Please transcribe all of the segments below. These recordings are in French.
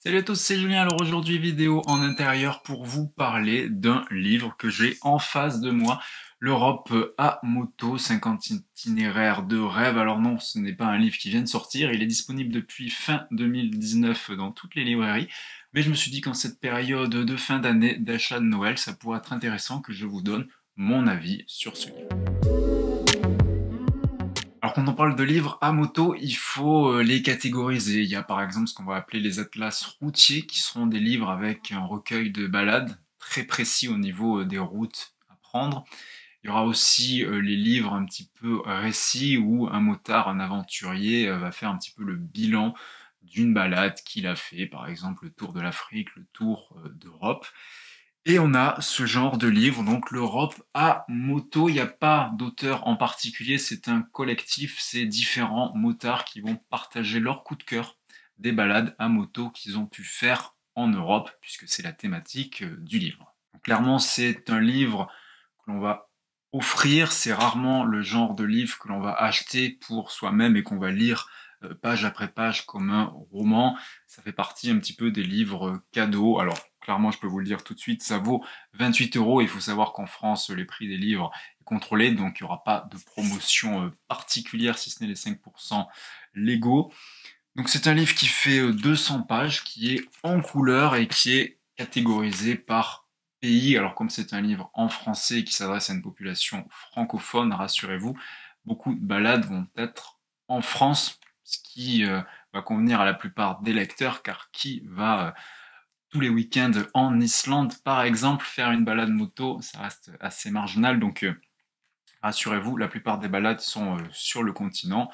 Salut à tous, c'est Julien. Alors aujourd'hui, vidéo en intérieur pour vous parler d'un livre que j'ai en face de moi. L'Europe à moto, 50 itinéraires de rêve. Alors non, ce n'est pas un livre qui vient de sortir, il est disponible depuis fin 2019 dans toutes les librairies. Mais je me suis dit qu'en cette période de fin d'année d'achat de Noël, ça pourrait être intéressant que je vous donne mon avis sur ce livre quand on parle de livres à moto, il faut euh, les catégoriser. Il y a par exemple ce qu'on va appeler les atlas routiers, qui seront des livres avec un recueil de balades très précis au niveau euh, des routes à prendre. Il y aura aussi euh, les livres un petit peu récits où un motard, un aventurier va faire un petit peu le bilan d'une balade qu'il a fait, par exemple le tour de l'Afrique, le tour d'Europe. Et on a ce genre de livre, donc l'Europe à moto. Il n'y a pas d'auteur en particulier, c'est un collectif, c'est différents motards qui vont partager leur coup de cœur des balades à moto qu'ils ont pu faire en Europe, puisque c'est la thématique euh, du livre. clairement, c'est un livre que l'on va offrir, c'est rarement le genre de livre que l'on va acheter pour soi-même et qu'on va lire euh, page après page comme un roman. Ça fait partie un petit peu des livres euh, cadeaux. Alors clairement, je peux vous le dire tout de suite, ça vaut 28 euros. Il faut savoir qu'en France, les prix des livres sont contrôlés, donc il n'y aura pas de promotion euh, particulière si ce n'est les 5% légaux. Donc c'est un livre qui fait 200 pages, qui est en couleur et qui est catégorisé par pays. Alors comme c'est un livre en français qui s'adresse à une population francophone, rassurez-vous, beaucoup de balades vont être en France ce qui euh, va convenir à la plupart des lecteurs, car qui va euh, tous les week-ends en Islande, par exemple, faire une balade moto, ça reste assez marginal. Donc, euh, rassurez-vous, la plupart des balades sont sur le continent.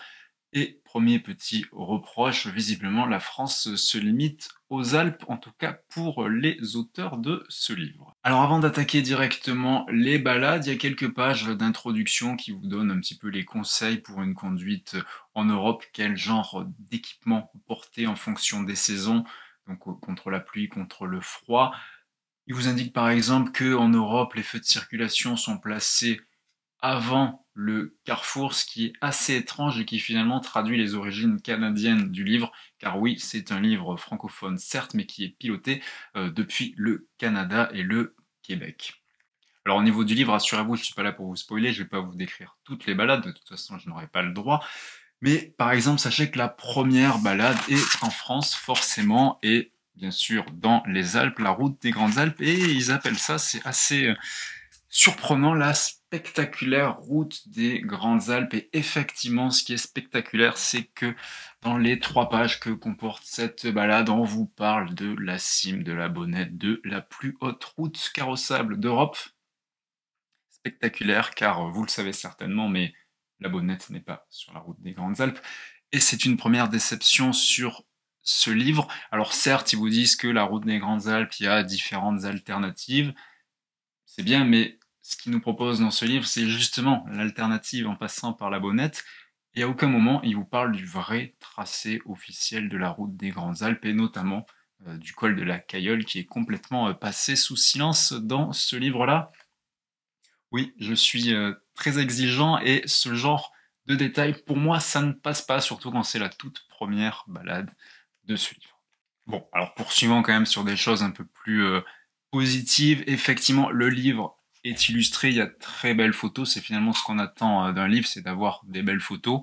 Et premier petit reproche, visiblement, la France se limite aux Alpes, en tout cas pour les auteurs de ce livre. Alors avant d'attaquer directement les balades, il y a quelques pages d'introduction qui vous donnent un petit peu les conseils pour une conduite euh, en Europe, quel genre d'équipement porter en fonction des saisons, donc euh, contre la pluie, contre le froid. Il vous indique par exemple que en Europe, les feux de circulation sont placés avant le carrefour, ce qui est assez étrange et qui finalement traduit les origines canadiennes du livre, car oui, c'est un livre francophone, certes, mais qui est piloté euh, depuis le Canada et le Québec. Alors au niveau du livre, assurez-vous, je ne suis pas là pour vous spoiler, je ne vais pas vous décrire toutes les balades, de toute façon je n'aurai pas le droit. Mais par exemple, sachez que la première balade est en France forcément et bien sûr dans les Alpes, la route des Grandes Alpes, et ils appellent ça, c'est assez euh, surprenant, la spectaculaire route des Grandes Alpes. Et effectivement, ce qui est spectaculaire, c'est que dans les trois pages que comporte cette balade, on vous parle de la cime de la Bonnette, de la plus haute route carrossable d'Europe. Spectaculaire, car vous le savez certainement, mais la Bonnette n'est pas sur la route des Grandes Alpes. Et c'est une première déception sur ce livre. Alors certes, ils vous disent que la route des Grandes Alpes, il y a différentes alternatives. C'est bien, mais ce qu'il nous propose dans ce livre, c'est justement l'alternative en passant par la bonnette. Et à aucun moment, il vous parle du vrai tracé officiel de la route des Grandes Alpes, et notamment euh, du col de la Cayolle, qui est complètement euh, passé sous silence dans ce livre-là. Oui, je suis euh, très exigeant, et ce genre de détails, pour moi, ça ne passe pas, surtout quand c'est la toute première balade de ce livre. Bon, alors poursuivant quand même sur des choses un peu plus positives, effectivement, le livre est illustré, il y a très belles photos. C'est finalement ce qu'on attend euh, d'un livre, c'est d'avoir des belles photos.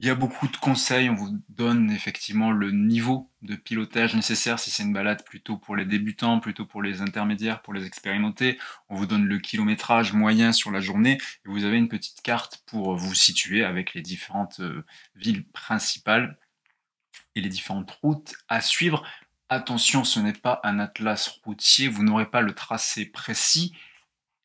Il y a beaucoup de conseils, on vous donne effectivement le niveau de pilotage nécessaire si c'est une balade plutôt pour les débutants, plutôt pour les intermédiaires, pour les expérimentés. On vous donne le kilométrage moyen sur la journée et vous avez une petite carte pour vous situer avec les différentes euh, villes principales et les différentes routes à suivre. Attention, ce n'est pas un atlas routier, vous n'aurez pas le tracé précis,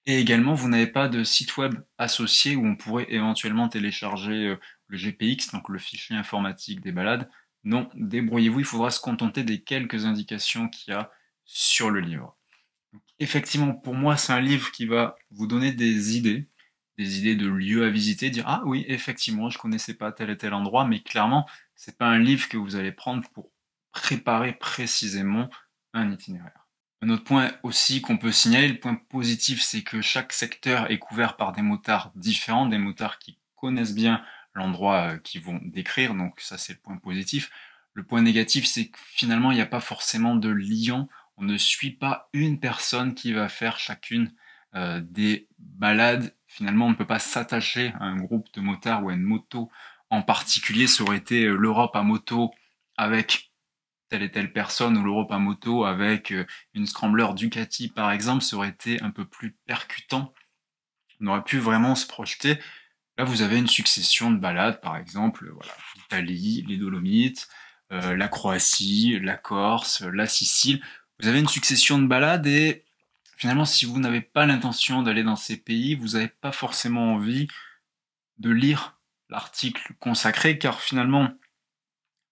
et également, vous n'avez pas de site web associé où on pourrait éventuellement télécharger euh, le GPX, donc le fichier informatique des balades. Non, débrouillez-vous, il faudra se contenter des quelques indications qu'il y a sur le livre. effectivement, pour moi, c'est un livre qui va vous donner des idées, des idées de lieux à visiter, dire ah oui, effectivement, je connaissais pas tel et tel endroit, mais clairement, c'est pas un livre que vous allez prendre pour préparer précisément un itinéraire. Un autre point aussi qu'on peut signaler, le point positif, c'est que chaque secteur est couvert par des motards différents, des motards qui connaissent bien l'endroit euh, qu'ils vont décrire, donc ça c'est le point positif. Le point négatif, c'est que finalement, il n'y a pas forcément de lien, on ne suit pas une personne qui va faire chacune euh, des balades. Finalement, on ne peut pas s'attacher à un groupe de motards ou à une moto en particulier. Ça aurait été euh, l'Europe à moto avec telle et telle personne ou l'Europe moto avec euh, une scrambler Ducati par exemple, ça aurait été un peu plus percutant. On aurait pu vraiment se projeter. Là, vous avez une succession de balades, par exemple, euh, voilà, l'Italie, les Dolomites, euh, la Croatie, la Corse, la Sicile. Vous avez une succession de balades et finalement, si vous n'avez pas l'intention d'aller dans ces pays, vous n'avez pas forcément envie de lire l'article consacré, car finalement,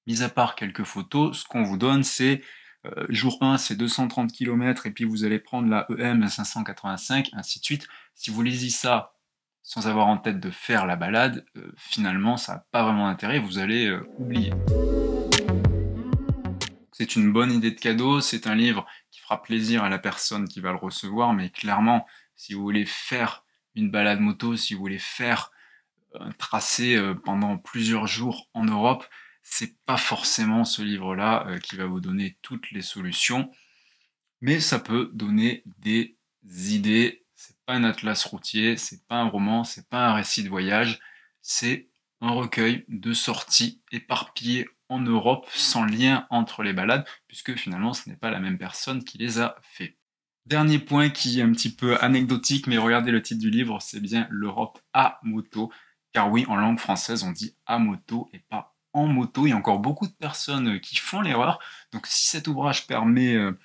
mis à part quelques photos, ce qu'on vous donne, c'est euh, jour 1, c'est 230 km, et puis vous allez prendre la EM 585, ainsi de suite. Si vous lisez ça sans avoir en tête de faire la balade, euh, finalement, ça n'a pas vraiment d'intérêt, vous allez euh, oublier. C'est une bonne idée de cadeau, c'est un livre qui fera plaisir à la personne qui va le recevoir, mais clairement, si vous voulez faire une balade moto, si vous voulez faire un tracé pendant plusieurs jours en Europe, c'est pas forcément ce livre-là euh, qui va vous donner toutes les solutions, mais ça peut donner des idées. C'est pas un atlas routier, c'est pas un roman, c'est pas un récit de voyage, c'est un recueil de sorties éparpillées en Europe sans lien entre les balades, puisque finalement ce n'est pas la même personne qui les a fait. Dernier point qui est un petit peu anecdotique, mais regardez le titre du livre, c'est bien l'Europe à moto, car oui, en langue française, on dit à moto et pas moto. Il y a encore beaucoup de personnes euh, qui font l'erreur. Donc si cet ouvrage permet euh,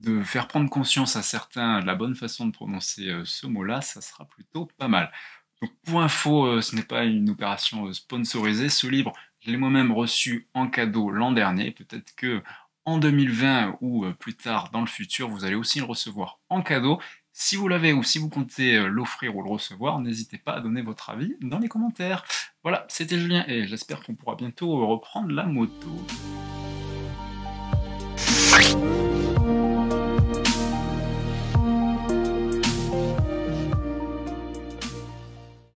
de faire prendre conscience à certains de la bonne façon de prononcer euh, ce mot-là, ça sera plutôt pas mal. Donc pour info, ce n'est pas une opération sponsorisée. Ce livre, je l'ai moi-même reçu en cadeau l'an dernier. Peut-être que en 2020 ou plus tard dans le futur, vous allez aussi le recevoir en cadeau. Si vous l'avez ou si vous comptez euh, l'offrir ou le recevoir, n'hésitez pas à donner votre avis dans les commentaires. Voilà, c'était Julien et j'espère qu'on pourra bientôt reprendre la moto.